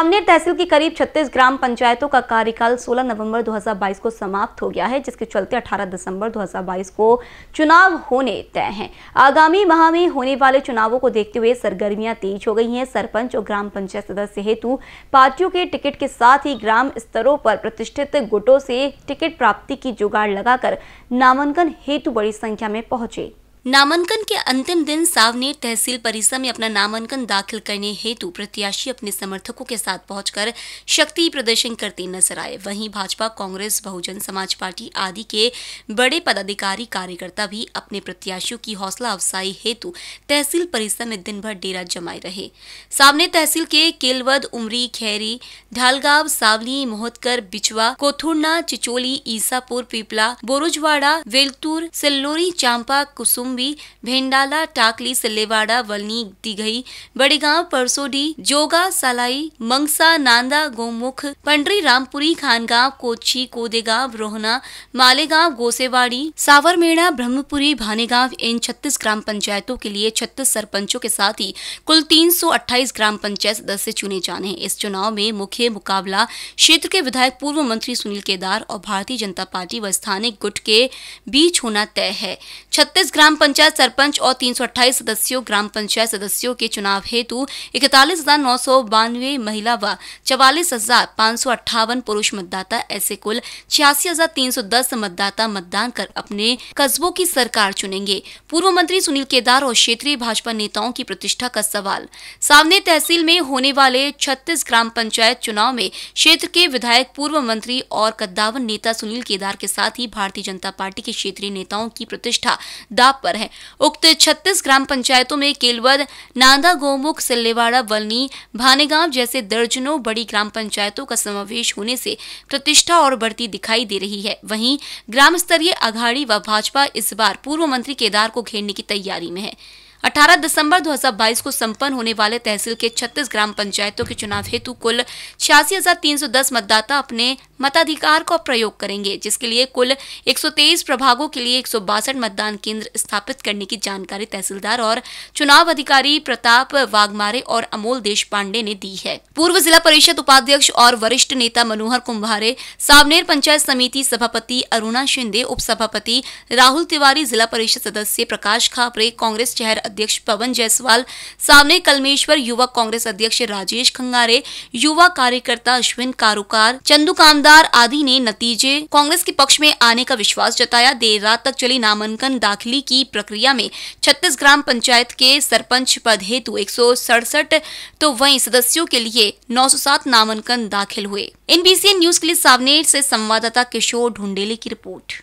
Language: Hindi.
आमनेर तहसील की करीब 36 ग्राम पंचायतों का कार्यकाल 16 नवंबर 2022 को समाप्त हो गया है जिसके चलते 18 दिसंबर 2022 को चुनाव होने तय हैं आगामी माह में होने वाले चुनावों को देखते हुए सरगर्मियां तेज हो गई हैं सरपंच और ग्राम पंचायत सदस्य हेतु पार्टियों के टिकट के साथ ही ग्राम स्तरों पर प्रतिष्ठित गुटों से टिकट प्राप्ति की जुगाड़ लगाकर नामांकन हेतु बड़ी संख्या में पहुंचे नामांकन के अंतिम दिन सावनेर तहसील परिसर में अपना नामांकन दाखिल करने हेतु प्रत्याशी अपने समर्थकों के साथ पहुंचकर शक्ति प्रदर्शन करते नजर आए वहीं भाजपा कांग्रेस बहुजन समाज पार्टी आदि के बड़े पदाधिकारी कार्यकर्ता भी अपने प्रत्याशियों की हौसला अफजाई हेतु तहसील परिसर में दिन भर डेरा जमाए रहे सावने तहसील के केलवद उमरी खैरी ढालगांव सावली मोहतकर बिचवा कोथुरना चिचोली ईसापुर पीपला बोरुजवाड़ा वेलतूर सिल्लोरी चांपा कुसुम कुटुम्बी भेंडाला टाकली सिल्लेवाड़ा वलनी दिघई बड़ेगांव परसोडी जोगा सलाई मंगसा नांदा गोमुख पंडरी रामपुरी खानगांव कोची कोदेगांव रोहना मालेगांव गोसेवाड़ी सावरमेड़ा ब्रह्मपुरी भानेगांव इन छत्तीस ग्राम पंचायतों के लिए छत्तीस सरपंचों के साथ ही कुल तीन ग्राम पंचायत सदस्य चुने जाने हैं इस चुनाव में मुख्य मुकाबला क्षेत्र के विधायक पूर्व मंत्री सुनील केदार और भारतीय जनता पार्टी व स्थानीय गुट के बीच होना तय है छत्तीस ग्राम पंचायत सरपंच और तीन सदस्यों ग्राम पंचायत सदस्यों के चुनाव हेतु इकतालीस हजार नौ सौ बानवे महिला व चवालीस हजार पाँच सौ अट्ठावन पुरुष मतदाता ऐसे कुल छियासी हजार तीन सौ दस मतदाता मतदान कर अपने कस्बों की सरकार चुनेंगे पूर्व मंत्री सुनील केदार और क्षेत्रीय भाजपा नेताओं की प्रतिष्ठा का सवाल सामने तहसील में होने वाले छत्तीस ग्राम पंचायत चुनाव में क्षेत्र के विधायक पूर्व मंत्री और कद्दावन नेता सुनील केदार के साथ ही भारतीय जनता पार्टी के क्षेत्रीय नेताओं की प्रतिष्ठा दाप पर है उक्त 36 ग्राम पंचायतों में केलवद नांदा गोमुख सिल्लेवाड़ा वलनी भानेगांव जैसे दर्जनों बड़ी ग्राम पंचायतों का समावेश होने से प्रतिष्ठा और बढ़ती दिखाई दे रही है वहीं ग्राम स्तरीय अघाड़ी व भाजपा इस बार पूर्व मंत्री केदार को घेरने की तैयारी में है 18 दिसंबर 2022 को संपन्न होने वाले तहसील के 36 ग्राम पंचायतों के चुनाव हेतु कुल छियासी मतदाता अपने मताधिकार का प्रयोग करेंगे जिसके लिए कुल 123 प्रभागों के लिए एक मतदान केंद्र स्थापित करने की जानकारी तहसीलदार और चुनाव अधिकारी प्रताप वाघमारे और अमोल देश पांडे ने दी है पूर्व जिला परिषद उपाध्यक्ष और वरिष्ठ नेता मनोहर कुम्भारे सावनेर पंचायत समिति सभापति अरुणा शिंदे उप सभापति राहुल तिवारी जिला परिषद सदस्य प्रकाश खापरे कांग्रेस शहर अध्यक्ष पवन जायसवाल सामने कलमेश्वर युवा कांग्रेस अध्यक्ष राजेश खंगारे युवा कार्यकर्ता अश्विन कारोकार चंदू कामदार सरदार आदि ने नतीजे कांग्रेस के पक्ष में आने का विश्वास जताया देर रात तक चली नामांकन दाखिली की प्रक्रिया में छत्तीस ग्राम पंचायत के सरपंच पद हेतु एक तो वही सदस्यों के लिए 907 नामांकन दाखिल हुए एनबीसी न्यूज के लिए सावनेर से संवाददाता किशोर ढुंडेले की रिपोर्ट